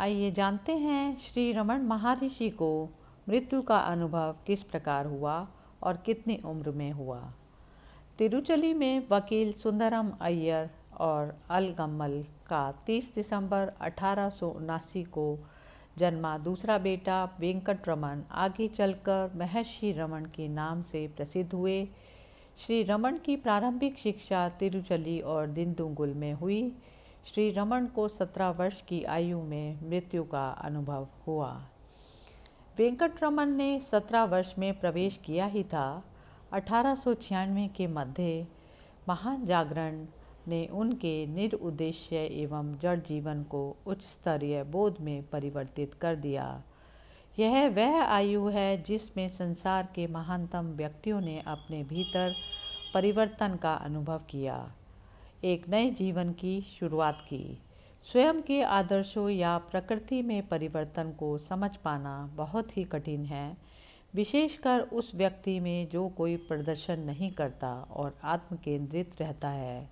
आइए जानते हैं श्री रमन महर्षि को मृत्यु का अनुभव किस प्रकार हुआ और कितनी उम्र में हुआ तिरुचली में वकील सुंदरम अय्यर और अलगम्मल का 30 दिसंबर अठारह को जन्मा दूसरा बेटा वेंकट रमन आगे चलकर महर्षि रमन के नाम से प्रसिद्ध हुए श्री रमन की प्रारंभिक शिक्षा तिरुचली और दिंदुगुल में हुई श्री रमन को सत्रह वर्ष की आयु में मृत्यु का अनुभव हुआ वेंकट रमन ने सत्रह वर्ष में प्रवेश किया ही था अठारह के मध्य महान जागरण ने उनके निरुद्देश्य एवं जड़ जीवन को उच्च स्तरीय बोध में परिवर्तित कर दिया यह वह आयु है जिसमें संसार के महानतम व्यक्तियों ने अपने भीतर परिवर्तन का अनुभव किया एक नए जीवन की शुरुआत की स्वयं के आदर्शों या प्रकृति में परिवर्तन को समझ पाना बहुत ही कठिन है विशेषकर उस व्यक्ति में जो कोई प्रदर्शन नहीं करता और आत्म केंद्रित रहता है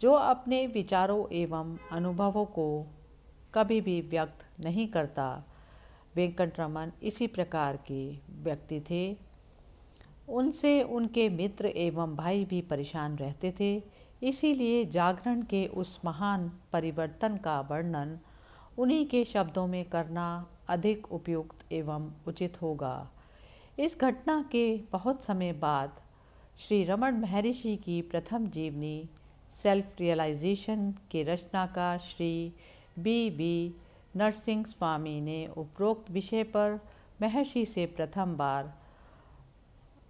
जो अपने विचारों एवं अनुभवों को कभी भी व्यक्त नहीं करता वेंकट रमन इसी प्रकार के व्यक्ति थे उनसे उनके मित्र एवं भाई भी परेशान रहते थे इसीलिए जागरण के उस महान परिवर्तन का वर्णन उन्हीं के शब्दों में करना अधिक उपयुक्त एवं उचित होगा इस घटना के बहुत समय बाद श्री रमण महर्षि की प्रथम जीवनी सेल्फ रियलाइजेशन के रचना का श्री बी बी नरसिंह स्वामी ने उपरोक्त विषय पर महर्षि से प्रथम बार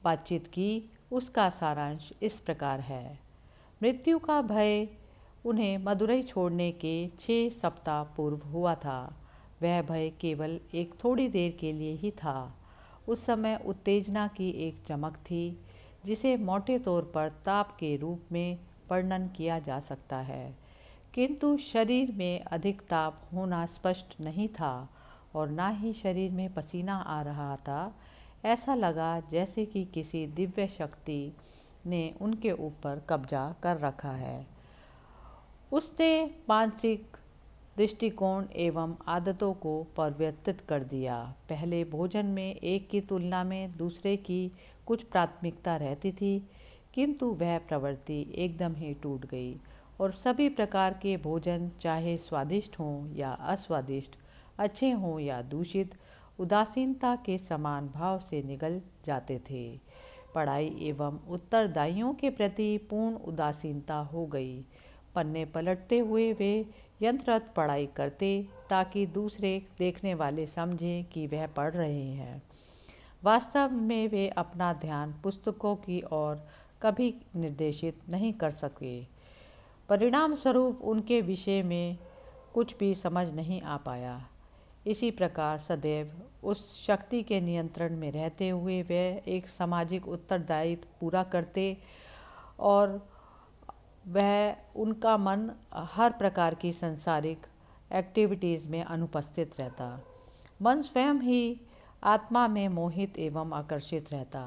बातचीत की उसका सारांश इस प्रकार है मृत्यु का भय उन्हें मदुरई छोड़ने के छः सप्ताह पूर्व हुआ था वह भय केवल एक थोड़ी देर के लिए ही था उस समय उत्तेजना की एक चमक थी जिसे मोटे तौर पर ताप के रूप में वर्णन किया जा सकता है किंतु शरीर में अधिक ताप होना स्पष्ट नहीं था और ना ही शरीर में पसीना आ रहा था ऐसा लगा जैसे कि किसी दिव्य शक्ति ने उनके ऊपर कब्जा कर रखा है उसने मानसिक दृष्टिकोण एवं आदतों को परिवर्तित कर दिया पहले भोजन में एक की तुलना में दूसरे की कुछ प्राथमिकता रहती थी किंतु वह प्रवृत्ति एकदम ही टूट गई और सभी प्रकार के भोजन चाहे स्वादिष्ट हों या अस्वादिष्ट अच्छे हों या दूषित उदासीनता के समान भाव से निकल जाते थे पढ़ाई एवं उत्तरदायियों के प्रति पूर्ण उदासीनता हो गई पन्ने पलटते हुए वे यंत्रत पढ़ाई करते ताकि दूसरे देखने वाले समझें कि वह पढ़ रहे हैं वास्तव में वे अपना ध्यान पुस्तकों की ओर कभी निर्देशित नहीं कर सके परिणाम स्वरूप उनके विषय में कुछ भी समझ नहीं आ पाया इसी प्रकार सदैव उस शक्ति के नियंत्रण में रहते हुए वह एक सामाजिक उत्तरदायित्व पूरा करते और वह उनका मन हर प्रकार की संसारिक एक्टिविटीज़ में अनुपस्थित रहता मन स्वयं ही आत्मा में मोहित एवं आकर्षित रहता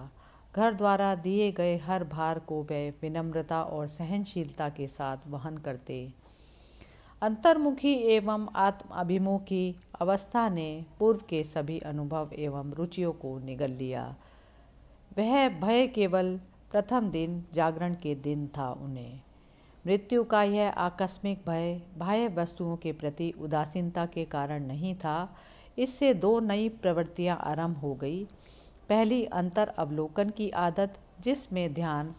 घर द्वारा दिए गए हर भार को वह विनम्रता और सहनशीलता के साथ वहन करते अंतर्मुखी एवं आत्म अभिमुखी अवस्था ने पूर्व के सभी अनुभव एवं रुचियों को निगल लिया वह भय केवल प्रथम दिन जागरण के दिन था उन्हें मृत्यु का यह आकस्मिक भय बाह्य वस्तुओं के प्रति उदासीनता के कारण नहीं था इससे दो नई प्रवृत्तियां आरंभ हो गई पहली अंतर अवलोकन की आदत जिसमें ध्यान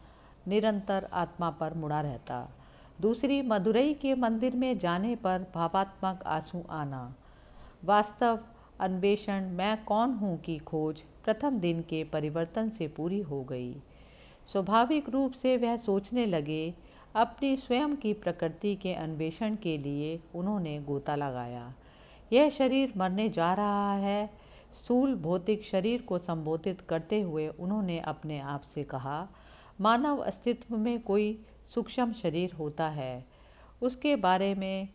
निरंतर आत्मा पर मुड़ा रहता दूसरी मदुरई के मंदिर में जाने पर भावात्मक आंसू आना वास्तव अन्वेषण मैं कौन हूँ की खोज प्रथम दिन के परिवर्तन से पूरी हो गई स्वाभाविक रूप से वह सोचने लगे अपनी स्वयं की प्रकृति के अन्वेषण के लिए उन्होंने गोता लगाया यह शरीर मरने जा रहा है स्थूल भौतिक शरीर को संबोधित करते हुए उन्होंने अपने आप से कहा मानव अस्तित्व में कोई सूक्ष्म शरीर होता है उसके बारे में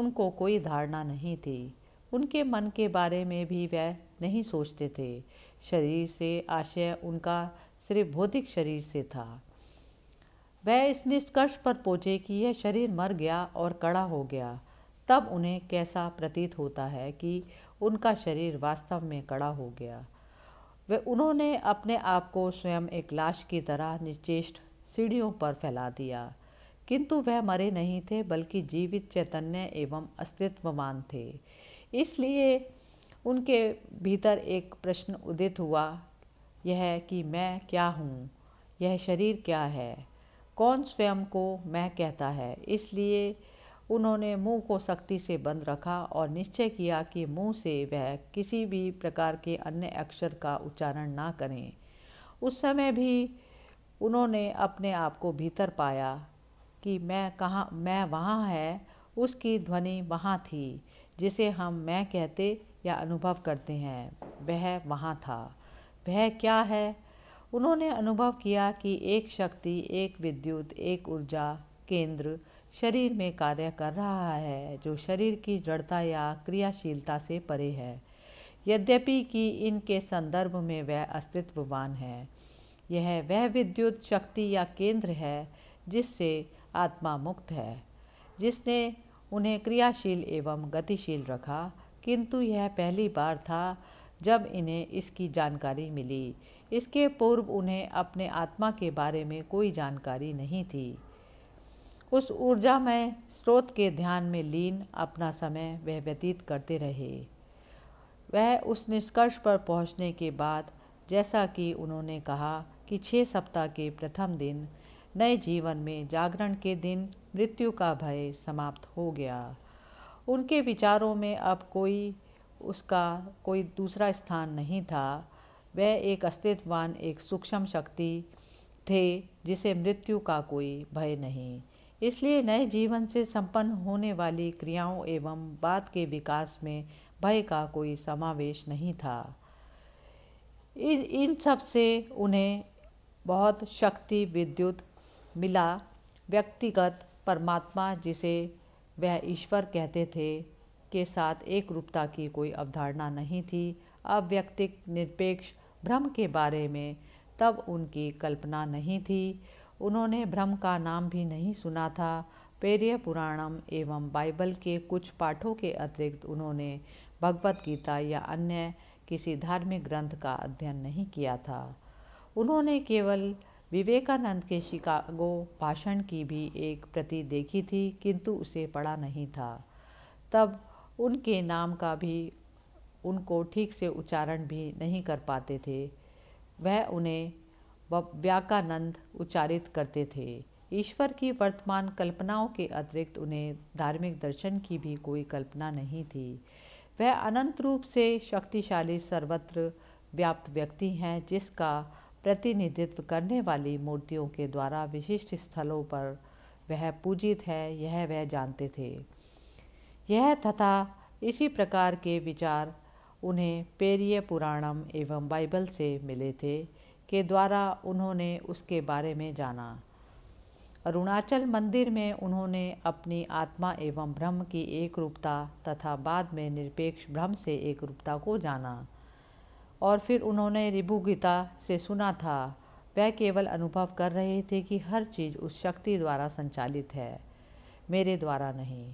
उनको कोई धारणा नहीं थी उनके मन के बारे में भी वह नहीं सोचते थे शरीर से आशय उनका सिर्फ भौतिक शरीर से था वह इस निष्कर्ष पर पहुँचे कि यह शरीर मर गया और कड़ा हो गया तब उन्हें कैसा प्रतीत होता है कि उनका शरीर वास्तव में कड़ा हो गया वे उन्होंने अपने आप को स्वयं एक लाश की तरह निश्चेष्ट सीढ़ियों पर फैला दिया किंतु वह मरे नहीं थे बल्कि जीवित चैतन्य एवं अस्तित्ववान थे इसलिए उनके भीतर एक प्रश्न उदित हुआ यह कि मैं क्या हूँ यह शरीर क्या है कौन स्वयं को मैं कहता है इसलिए उन्होंने मुंह को सख्ती से बंद रखा और निश्चय किया कि मुंह से वह किसी भी प्रकार के अन्य अक्षर का उच्चारण ना करें उस समय भी उन्होंने अपने आप को भीतर पाया कि मैं कहाँ मैं वहाँ है उसकी ध्वनि वहाँ थी जिसे हम मैं कहते या अनुभव करते हैं वह वहाँ था वह क्या है उन्होंने अनुभव किया कि एक शक्ति एक विद्युत एक ऊर्जा केंद्र शरीर में कार्य कर रहा है जो शरीर की जड़ता या क्रियाशीलता से परे है यद्यपि कि इनके संदर्भ में वह अस्तित्ववान है यह वह विद्युत शक्ति या केंद्र है जिससे आत्मा मुक्त है जिसने उन्हें क्रियाशील एवं गतिशील रखा किंतु यह पहली बार था जब इन्हें इसकी जानकारी मिली इसके पूर्व उन्हें अपने आत्मा के बारे में कोई जानकारी नहीं थी उस ऊर्जा में स्रोत के ध्यान में लीन अपना समय वह व्यतीत करते रहे वह उस निष्कर्ष पर पहुंचने के बाद जैसा कि उन्होंने कहा कि छः सप्ताह के प्रथम दिन नए जीवन में जागरण के दिन मृत्यु का भय समाप्त हो गया उनके विचारों में अब कोई उसका कोई दूसरा स्थान नहीं था वह एक अस्तित्ववान एक सूक्ष्म शक्ति थे जिसे मृत्यु का कोई भय नहीं इसलिए नए जीवन से संपन्न होने वाली क्रियाओं एवं बात के विकास में भय का कोई समावेश नहीं था इन सब से उन्हें बहुत शक्ति विद्युत मिला व्यक्तिगत परमात्मा जिसे वह ईश्वर कहते थे के साथ एक रूपता की कोई अवधारणा नहीं थी अव्यक्तिक निरपेक्ष भ्रम के बारे में तब उनकी कल्पना नहीं थी उन्होंने भ्रम का नाम भी नहीं सुना था पेरिय पुराणम एवं बाइबल के कुछ पाठों के अतिरिक्त उन्होंने भगवत गीता या अन्य किसी धार्मिक ग्रंथ का अध्ययन नहीं किया था उन्होंने केवल विवेकानंद के शिकागो भाषण की भी एक प्रति देखी थी किंतु उसे पढ़ा नहीं था तब उनके नाम का भी उनको ठीक से उच्चारण भी नहीं कर पाते थे वह उन्हें व्याकानंद उच्चारित करते थे ईश्वर की वर्तमान कल्पनाओं के अतिरिक्त उन्हें धार्मिक दर्शन की भी कोई कल्पना नहीं थी वह अनंत रूप से शक्तिशाली सर्वत्र व्याप्त व्यक्ति हैं जिसका प्रतिनिधित्व करने वाली मूर्तियों के द्वारा विशिष्ट स्थलों पर वह पूजित है यह वह जानते थे यह तथा इसी प्रकार के विचार उन्हें पेरिय पुराणम एवं बाइबल से मिले थे के द्वारा उन्होंने उसके बारे में जाना अरुणाचल मंदिर में उन्होंने अपनी आत्मा एवं ब्रह्म की एक रूपता तथा बाद में निरपेक्ष ब्रह्म से एक रूपता को जाना और फिर उन्होंने रिभु गीता से सुना था वह केवल अनुभव कर रहे थे कि हर चीज़ उस शक्ति द्वारा संचालित है मेरे द्वारा नहीं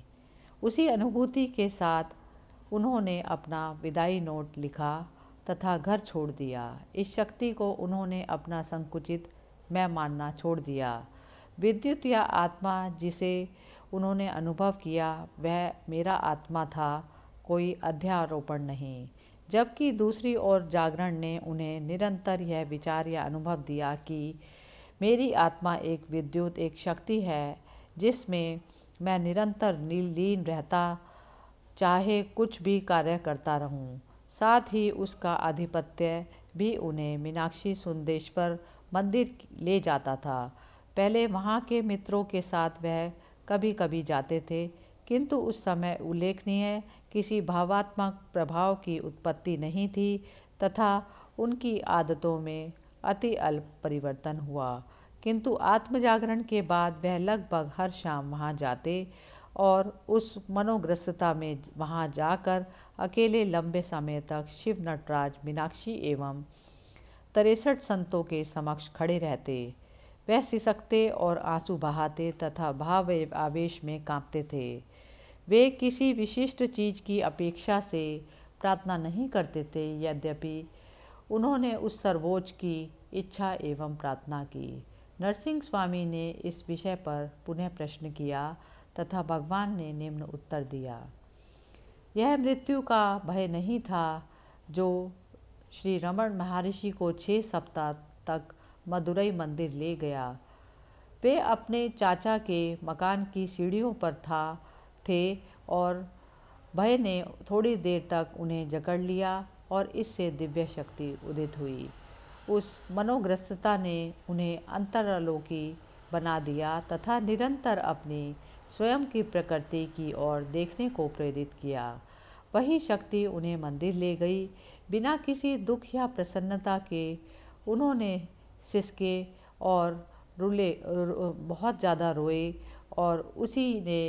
उसी अनुभूति के साथ उन्होंने अपना विदाई नोट लिखा तथा घर छोड़ दिया इस शक्ति को उन्होंने अपना संकुचित मैं मानना छोड़ दिया विद्युत या आत्मा जिसे उन्होंने अनुभव किया वह मेरा आत्मा था कोई अध्यारोपण नहीं जबकि दूसरी ओर जागरण ने उन्हें निरंतर यह विचार या अनुभव दिया कि मेरी आत्मा एक विद्युत एक शक्ति है जिसमें मैं निरंतर लीन रहता चाहे कुछ भी कार्य करता रहूं। साथ ही उसका आधिपत्य भी उन्हें मीनाक्षी सुंदेश्वर मंदिर ले जाता था पहले वहाँ के मित्रों के साथ वह कभी कभी जाते थे किंतु उस समय उल्लेखनीय किसी भावात्मक प्रभाव की उत्पत्ति नहीं थी तथा उनकी आदतों में अति अल्प परिवर्तन हुआ किंतु आत्मजागरण के बाद वह लगभग हर शाम वहाँ जाते और उस मनोग्रस्तता में वहाँ जाकर अकेले लंबे समय तक शिव नटराज मीनाक्षी एवं तिरसठ संतों के समक्ष खड़े रहते वह सिसकते और आंसू बहाते तथा भाव आवेश में कांपते थे वे किसी विशिष्ट चीज़ की अपेक्षा से प्रार्थना नहीं करते थे यद्यपि उन्होंने उस सर्वोच्च की इच्छा एवं प्रार्थना की नरसिंह स्वामी ने इस विषय पर पुनः प्रश्न किया तथा भगवान ने निम्न उत्तर दिया यह मृत्यु का भय नहीं था जो श्री रमण महर्षि को छः सप्ताह तक मदुरई मंदिर ले गया वे अपने चाचा के मकान की सीढ़ियों पर था थे और भय ने थोड़ी देर तक उन्हें जकड़ लिया और इससे दिव्य शक्ति उदित हुई उस मनोग्रस्तता ने उन्हें अंतरालोकी बना दिया तथा निरंतर अपनी स्वयं की प्रकृति की ओर देखने को प्रेरित किया वही शक्ति उन्हें मंदिर ले गई बिना किसी दुख या प्रसन्नता के उन्होंने सिसके और रुले बहुत ज़्यादा रोए और उसी ने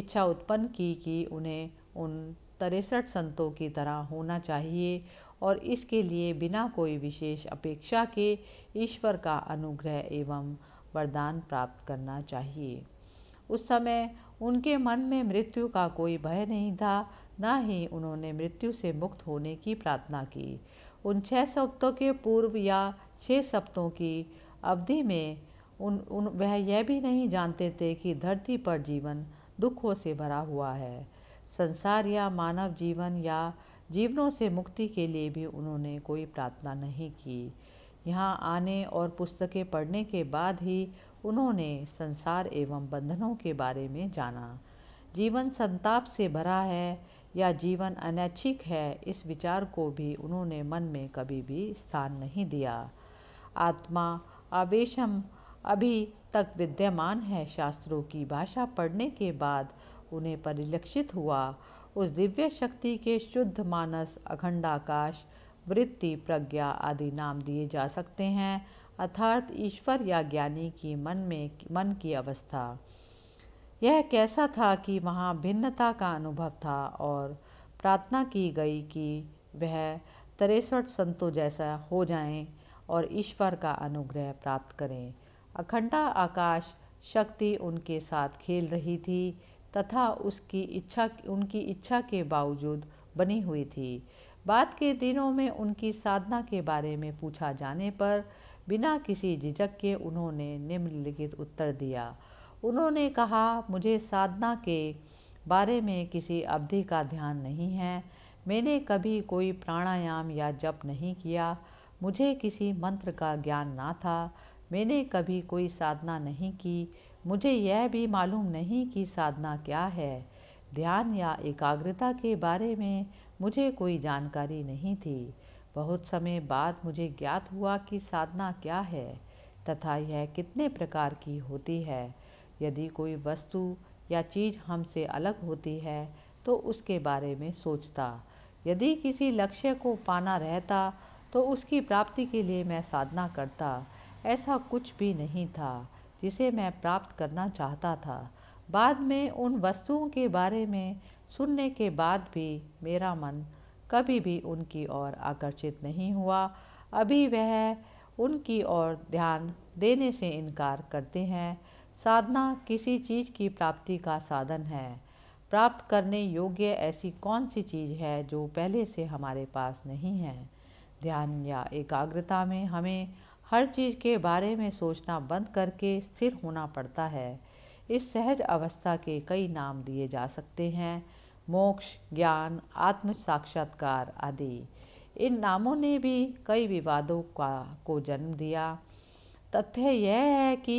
इच्छा उत्पन्न की कि उन्हें उन तिरसठ संतों की तरह होना चाहिए और इसके लिए बिना कोई विशेष अपेक्षा के ईश्वर का अनुग्रह एवं वरदान प्राप्त करना चाहिए उस समय उनके मन में मृत्यु का कोई भय नहीं था न ही उन्होंने मृत्यु से मुक्त होने की प्रार्थना की उन छः सप्तों के पूर्व या छः सप्तों की अवधि में उन, उन वह यह भी नहीं जानते थे कि धरती पर जीवन दुखों से भरा हुआ है संसार या मानव जीवन या जीवनों से मुक्ति के लिए भी उन्होंने कोई प्रार्थना नहीं की यहाँ आने और पुस्तकें पढ़ने के बाद ही उन्होंने संसार एवं बंधनों के बारे में जाना जीवन संताप से भरा है या जीवन अनैच्छिक है इस विचार को भी उन्होंने मन में कभी भी स्थान नहीं दिया आत्मा आवेशम अभी तक विद्यमान है शास्त्रों की भाषा पढ़ने के बाद उन्हें परिलक्षित हुआ उस दिव्य शक्ति के शुद्ध मानस अखंडाकाश वृत्ति प्रज्ञा आदि नाम दिए जा सकते हैं अर्थात ईश्वर या ज्ञानी की मन में मन की अवस्था यह कैसा था कि वहाँ भिन्नता का अनुभव था और प्रार्थना की गई कि वह तिरसठ संतों जैसा हो जाएं और ईश्वर का अनुग्रह प्राप्त करें अखंडा आकाश शक्ति उनके साथ खेल रही थी तथा उसकी इच्छा उनकी इच्छा के बावजूद बनी हुई थी बाद के दिनों में उनकी साधना के बारे में पूछा जाने पर बिना किसी झिझक के उन्होंने निम्नलिखित उत्तर दिया उन्होंने कहा मुझे साधना के बारे में किसी अवधि का ध्यान नहीं है मैंने कभी कोई प्राणायाम या जप नहीं किया मुझे किसी मंत्र का ज्ञान ना था मैंने कभी कोई साधना नहीं की मुझे यह भी मालूम नहीं कि साधना क्या है ध्यान या एकाग्रता के बारे में मुझे कोई जानकारी नहीं थी बहुत समय बाद मुझे ज्ञात हुआ कि साधना क्या है तथा यह कितने प्रकार की होती है यदि कोई वस्तु या चीज़ हमसे अलग होती है तो उसके बारे में सोचता यदि किसी लक्ष्य को पाना रहता तो उसकी प्राप्ति के लिए मैं साधना करता ऐसा कुछ भी नहीं था जिसे मैं प्राप्त करना चाहता था बाद में उन वस्तुओं के बारे में सुनने के बाद भी मेरा मन कभी भी उनकी ओर आकर्षित नहीं हुआ अभी वह उनकी ओर ध्यान देने से इनकार करते हैं साधना किसी चीज़ की प्राप्ति का साधन है प्राप्त करने योग्य ऐसी कौन सी चीज़ है जो पहले से हमारे पास नहीं है ध्यान या एकाग्रता में हमें हर चीज़ के बारे में सोचना बंद करके स्थिर होना पड़ता है इस सहज अवस्था के कई नाम दिए जा सकते हैं मोक्ष ज्ञान आत्म साक्षात्कार आदि इन नामों ने भी कई विवादों का को जन्म दिया तथ्य यह है कि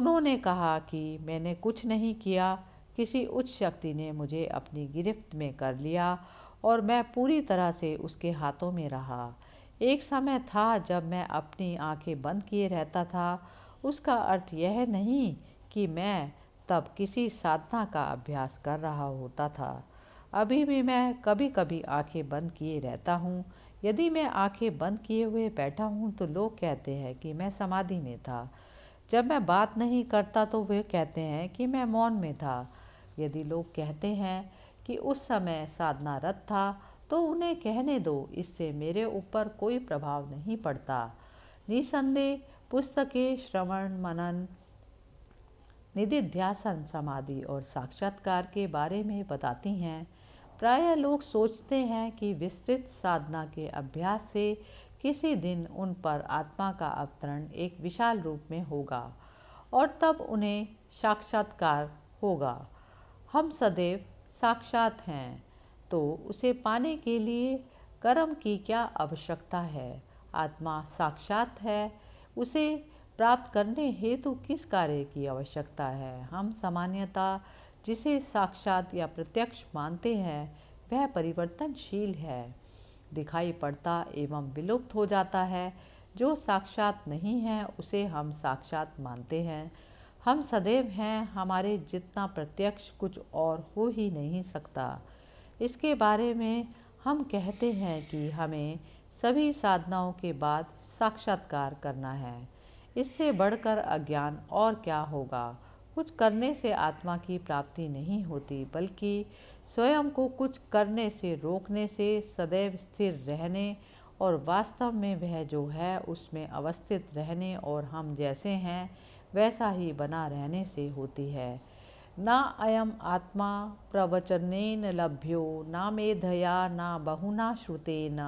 उन्होंने कहा कि मैंने कुछ नहीं किया किसी उच्च शक्ति ने मुझे अपनी गिरफ्त में कर लिया और मैं पूरी तरह से उसके हाथों में रहा एक समय था जब मैं अपनी आंखें बंद किए रहता था उसका अर्थ यह नहीं कि मैं तब किसी साधना का अभ्यास कर रहा होता था अभी भी मैं कभी कभी आंखें बंद किए रहता हूँ यदि मैं आंखें बंद किए हुए बैठा हूँ तो लोग कहते हैं कि मैं समाधि में था जब मैं बात नहीं करता तो वे कहते हैं कि मैं मौन में था यदि लोग कहते हैं कि उस समय साधनारत था तो उन्हें कहने दो इससे मेरे ऊपर कोई प्रभाव नहीं पड़ता निसंदेह पुस्तकें श्रवण मनन निधिध्यासन समाधि और साक्षात्कार के बारे में बताती हैं प्रायः लोग सोचते हैं कि विस्तृत साधना के अभ्यास से किसी दिन उन पर आत्मा का अवतरण एक विशाल रूप में होगा और तब उन्हें साक्षात्कार होगा हम सदैव साक्षात हैं तो उसे पाने के लिए कर्म की क्या आवश्यकता है आत्मा साक्षात है उसे प्राप्त करने हेतु किस कार्य की आवश्यकता है हम सामान्यतः जिसे साक्षात या प्रत्यक्ष मानते हैं वह परिवर्तनशील है दिखाई पड़ता एवं विलुप्त हो जाता है जो साक्षात नहीं है उसे हम साक्षात मानते हैं हम सदैव हैं हमारे जितना प्रत्यक्ष कुछ और हो ही नहीं सकता इसके बारे में हम कहते हैं कि हमें सभी साधनाओं के बाद साक्षात्कार करना है इससे बढ़कर अज्ञान और क्या होगा कुछ करने से आत्मा की प्राप्ति नहीं होती बल्कि स्वयं को कुछ करने से रोकने से सदैव स्थिर रहने और वास्तव में वह जो है उसमें अवस्थित रहने और हम जैसे हैं वैसा ही बना रहने से होती है न अयम आत्मा प्रवचन लभ्यो न मेधया न बहुना श्रुतेन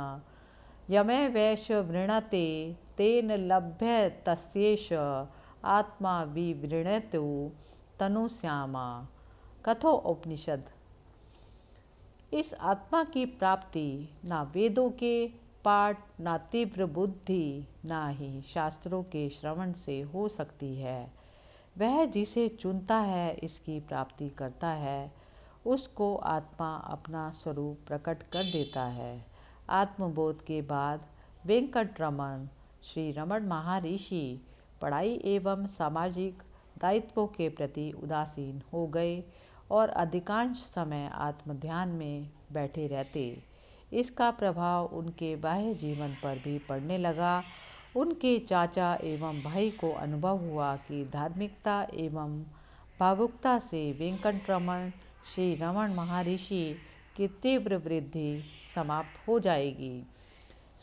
यमे वैश वृणते तेन लभ्य तस्येष आत्मा विवृणतो श्यामा कथो उपनिषद इस आत्मा की प्राप्ति ना वेदों के पाठ ना तीव्र बुद्धि ना ही शास्त्रों के श्रवण से हो सकती है वह जिसे चुनता है इसकी प्राप्ति करता है उसको आत्मा अपना स्वरूप प्रकट कर देता है आत्मबोध के बाद वेंकट रमन श्री रमन महारिषि पढ़ाई एवं सामाजिक दायित्वों के प्रति उदासीन हो गए और अधिकांश समय आत्मध्यान में बैठे रहते इसका प्रभाव उनके बाह्य जीवन पर भी पड़ने लगा उनके चाचा एवं भाई को अनुभव हुआ कि धार्मिकता एवं भावुकता से वेंकट रमन श्री रमन महर्षि की तीव्र वृद्धि समाप्त हो जाएगी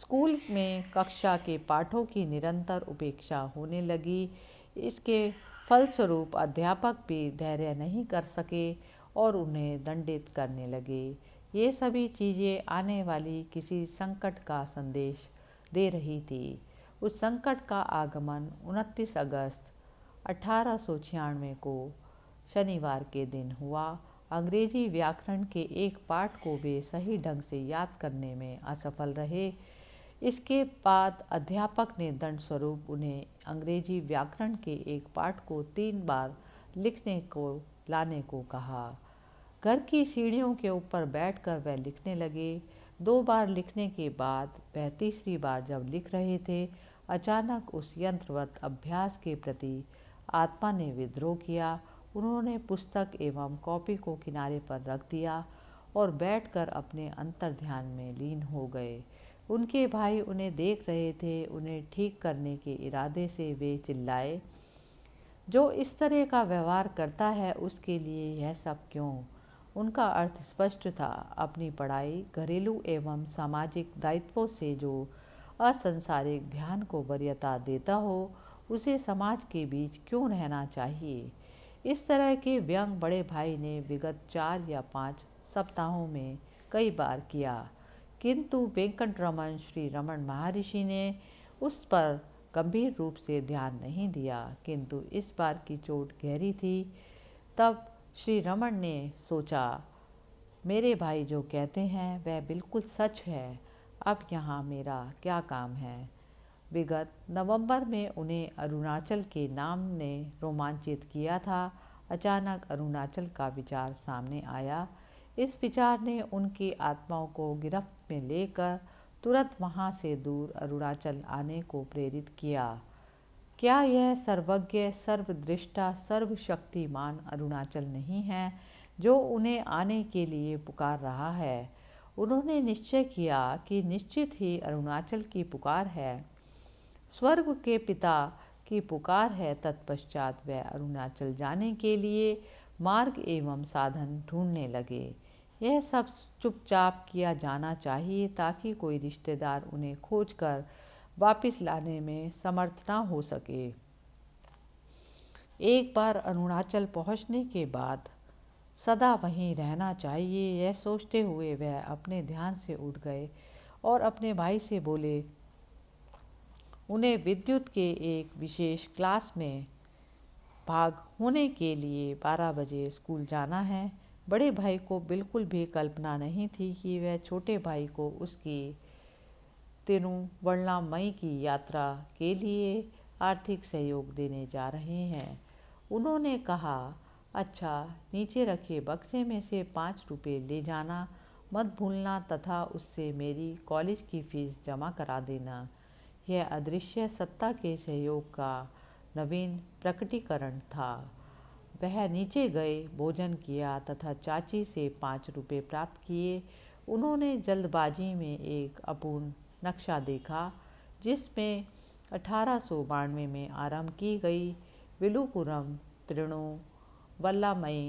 स्कूल में कक्षा के पाठों की निरंतर उपेक्षा होने लगी इसके फलस्वरूप अध्यापक भी धैर्य नहीं कर सके और उन्हें दंडित करने लगे ये सभी चीज़ें आने वाली किसी संकट का संदेश दे रही थी उस संकट का आगमन 29 अगस्त अठारह को शनिवार के दिन हुआ अंग्रेजी व्याकरण के एक पाठ को वे सही ढंग से याद करने में असफल रहे इसके बाद अध्यापक ने दंड स्वरूप उन्हें अंग्रेजी व्याकरण के एक पाठ को तीन बार लिखने को लाने को कहा घर की सीढ़ियों के ऊपर बैठकर वह लिखने लगे दो बार लिखने के बाद वह तीसरी बार जब लिख रहे थे अचानक उस यंत्रवत अभ्यास के प्रति आत्मा ने विद्रोह किया उन्होंने पुस्तक एवं कॉपी को किनारे पर रख दिया और बैठकर अपने अंतर ध्यान में लीन हो गए उनके भाई उन्हें देख रहे थे उन्हें ठीक करने के इरादे से वे चिल्लाए जो इस तरह का व्यवहार करता है उसके लिए यह सब क्यों उनका अर्थ स्पष्ट था अपनी पढ़ाई घरेलू एवं सामाजिक दायित्वों से जो असंसारिक ध्यान को वरीयता देता हो उसे समाज के बीच क्यों रहना चाहिए इस तरह के व्यंग बड़े भाई ने विगत चार या पाँच सप्ताहों में कई बार किया किंतु वेंकट रमन श्री रमन महर्षि ने उस पर गंभीर रूप से ध्यान नहीं दिया किंतु इस बार की चोट गहरी थी तब श्री रमन ने सोचा मेरे भाई जो कहते हैं वह बिल्कुल सच है अब यहाँ मेरा क्या काम है विगत नवंबर में उन्हें अरुणाचल के नाम ने रोमांचित किया था अचानक अरुणाचल का विचार सामने आया इस विचार ने उनकी आत्माओं को गिरफ्त में लेकर तुरंत वहाँ से दूर अरुणाचल आने को प्रेरित किया क्या यह सर्वज्ञ सर्वदृष्टा सर्वशक्तिमान अरुणाचल नहीं है जो उन्हें आने के लिए पुकार रहा है उन्होंने निश्चय किया कि निश्चित ही अरुणाचल की पुकार है स्वर्ग के पिता की पुकार है तत्पश्चात वह अरुणाचल जाने के लिए मार्ग एवं साधन ढूंढने लगे यह सब चुपचाप किया जाना चाहिए ताकि कोई रिश्तेदार उन्हें खोज कर वापिस लाने में समर्थ ना हो सके एक बार अरुणाचल पहुंचने के बाद सदा वहीं रहना चाहिए यह सोचते हुए वह अपने ध्यान से उठ गए और अपने भाई से बोले उन्हें विद्युत के एक विशेष क्लास में भाग होने के लिए 12 बजे स्कूल जाना है बड़े भाई को बिल्कुल भी कल्पना नहीं थी कि वह छोटे भाई को उसकी मई की यात्रा के लिए आर्थिक सहयोग देने जा रहे हैं उन्होंने कहा अच्छा नीचे रखे बक्से में से पाँच रुपये ले जाना मत भूलना तथा उससे मेरी कॉलेज की फ़ीस जमा करा देना यह अदृश्य सत्ता के सहयोग का नवीन प्रकटीकरण था वह नीचे गए भोजन किया तथा चाची से पाँच रुपये प्राप्त किए उन्होंने जल्दबाजी में एक अपूर्ण नक्शा देखा जिसमें अठारह सौ बानवे में आरंभ की गई विलुपुरम तृणों वल्लामई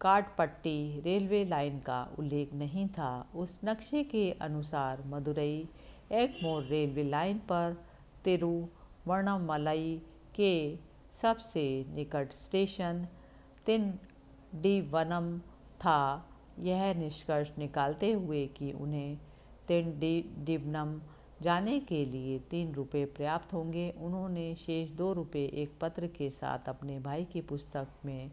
काटपट्टी रेलवे लाइन का उल्लेख नहीं था उस नक्शे के अनुसार मदुरई एगमोर रेलवे लाइन पर तिरुवर्णमलई के सबसे निकट स्टेशन तिन डी वनम था यह निष्कर्ष निकालते हुए कि उन्हें तिन डी डिवनम जाने के लिए तीन रुपये पर्याप्त होंगे उन्होंने शेष दो रुपये एक पत्र के साथ अपने भाई की पुस्तक में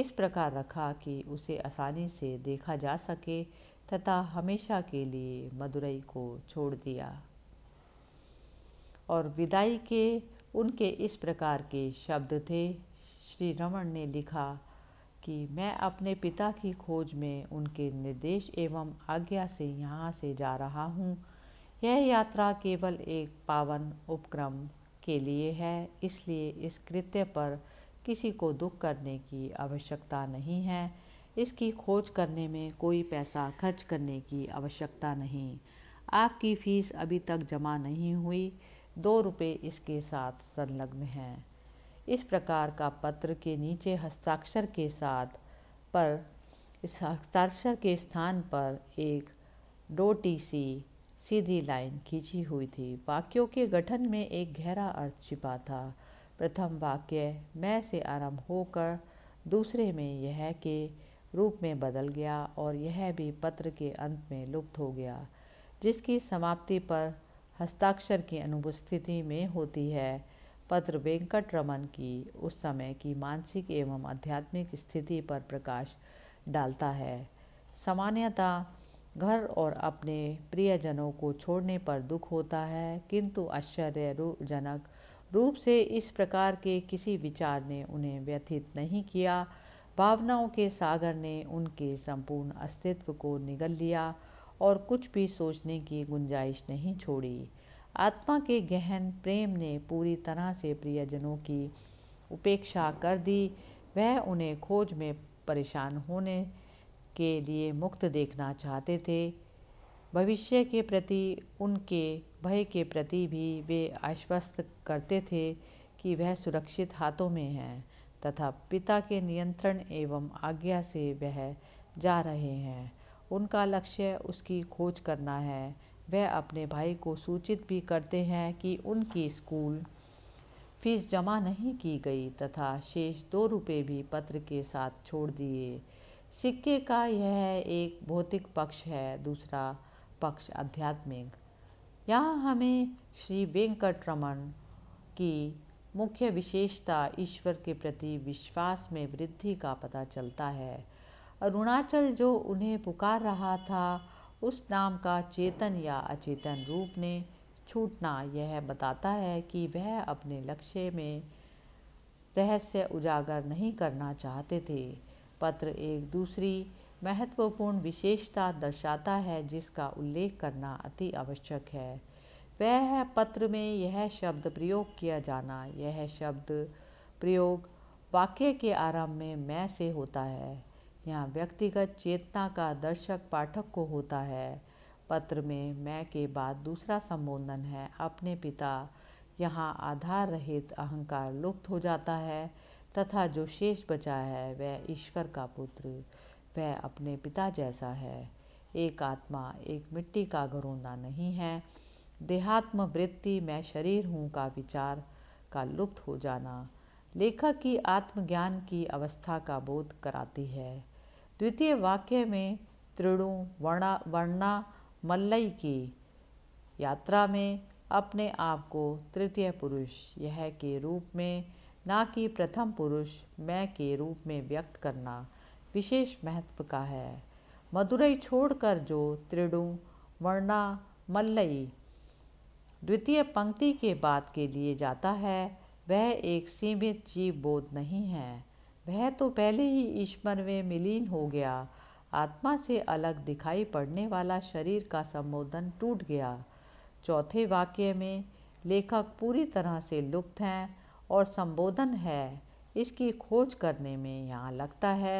इस प्रकार रखा कि उसे आसानी से देखा जा सके तथा हमेशा के लिए मदुरई को छोड़ दिया और विदाई के उनके इस प्रकार के शब्द थे श्री रमन ने लिखा कि मैं अपने पिता की खोज में उनके निर्देश एवं आज्ञा से यहाँ से जा रहा हूँ यह यात्रा केवल एक पावन उपक्रम के लिए है इसलिए इस कृत्य पर किसी को दुख करने की आवश्यकता नहीं है इसकी खोज करने में कोई पैसा खर्च करने की आवश्यकता नहीं आपकी फीस अभी तक जमा नहीं हुई दो रुपये इसके साथ संलग्न हैं इस प्रकार का पत्र के नीचे हस्ताक्षर के साथ पर इस हस्ताक्षर के स्थान पर एक डो टी सी सीधी लाइन खींची हुई थी वाक्यों के गठन में एक गहरा अर्थ छिपा था प्रथम वाक्य मैं से आरंभ होकर दूसरे में यह के रूप में बदल गया और यह भी पत्र के अंत में लुप्त हो गया जिसकी समाप्ति पर हस्ताक्षर की अनुपस्थिति में होती है पत्र वेंकट रमन की उस समय की मानसिक एवं आध्यात्मिक स्थिति पर प्रकाश डालता है सामान्यतः घर और अपने प्रियजनों को छोड़ने पर दुख होता है किंतु आश्चर्यजनक रूप से इस प्रकार के किसी विचार ने उन्हें व्यथित नहीं किया भावनाओं के सागर ने उनके संपूर्ण अस्तित्व को निगल लिया और कुछ भी सोचने की गुंजाइश नहीं छोड़ी आत्मा के गहन प्रेम ने पूरी तरह से प्रियजनों की उपेक्षा कर दी वह उन्हें खोज में परेशान होने के लिए मुक्त देखना चाहते थे भविष्य के प्रति उनके भय के प्रति भी वे आश्वस्त करते थे कि वह सुरक्षित हाथों में हैं तथा पिता के नियंत्रण एवं आज्ञा से वह जा रहे हैं उनका लक्ष्य उसकी खोज करना है वह अपने भाई को सूचित भी करते हैं कि उनकी स्कूल फीस जमा नहीं की गई तथा शेष दो रुपये भी पत्र के साथ छोड़ दिए सिक्के का यह एक भौतिक पक्ष है दूसरा पक्ष आध्यात्मिक यहाँ हमें श्री वेंकट रमन की मुख्य विशेषता ईश्वर के प्रति विश्वास में वृद्धि का पता चलता है अरुणाचल जो उन्हें पुकार रहा था उस नाम का चेतन या अचेतन रूप ने छूटना यह बताता है कि वह अपने लक्ष्य में रहस्य उजागर नहीं करना चाहते थे पत्र एक दूसरी महत्वपूर्ण विशेषता दर्शाता है जिसका उल्लेख करना अति आवश्यक है वह पत्र में यह शब्द प्रयोग किया जाना यह शब्द प्रयोग वाक्य के आरंभ में मैं से होता है यह व्यक्तिगत चेतना का दर्शक पाठक को होता है पत्र में मैं के बाद दूसरा संबोधन है अपने पिता यहाँ आधार रहित अहंकार लुप्त हो जाता है तथा जो शेष बचा है वह ईश्वर का पुत्र वह अपने पिता जैसा है एक आत्मा एक मिट्टी का घरोंदा नहीं है देहात्म वृत्ति मैं शरीर हूँ का विचार का लुप्त हो जाना लेखक की आत्मज्ञान की अवस्था का बोध कराती है द्वितीय वाक्य में त्रिणु वर्णा वर्णा मल्लई की यात्रा में अपने आप को तृतीय पुरुष यह के रूप में ना कि प्रथम पुरुष मैं के रूप में व्यक्त करना विशेष महत्व का है मदुरई छोड़कर जो त्रिडु वर्णा मल्लई द्वितीय पंक्ति के बाद के लिए जाता है वह एक सीमित जीव बोध नहीं है वह तो पहले ही ईश्वर में मिलीन हो गया आत्मा से अलग दिखाई पड़ने वाला शरीर का संबोधन टूट गया चौथे वाक्य में लेखक पूरी तरह से लुप्त हैं और संबोधन है इसकी खोज करने में यहाँ लगता है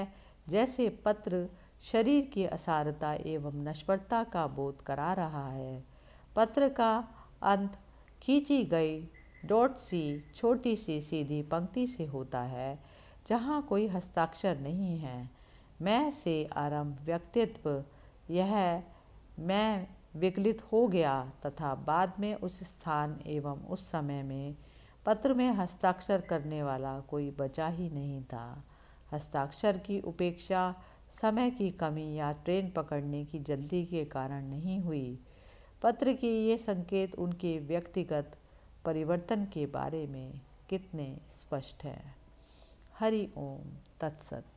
जैसे पत्र शरीर की असारता एवं नश्वरता का बोध करा रहा है पत्र का अंत खींची गई डॉट सी छोटी सी सीधी पंक्ति से होता है जहाँ कोई हस्ताक्षर नहीं है मैं से आरंभ व्यक्तित्व यह मैं विकलित हो गया तथा बाद में उस स्थान एवं उस समय में पत्र में हस्ताक्षर करने वाला कोई बचा ही नहीं था हस्ताक्षर की उपेक्षा समय की कमी या ट्रेन पकड़ने की जल्दी के कारण नहीं हुई पत्र के ये संकेत उनके व्यक्तिगत परिवर्तन के बारे में कितने स्पष्ट हैं हरि ओम तत्सत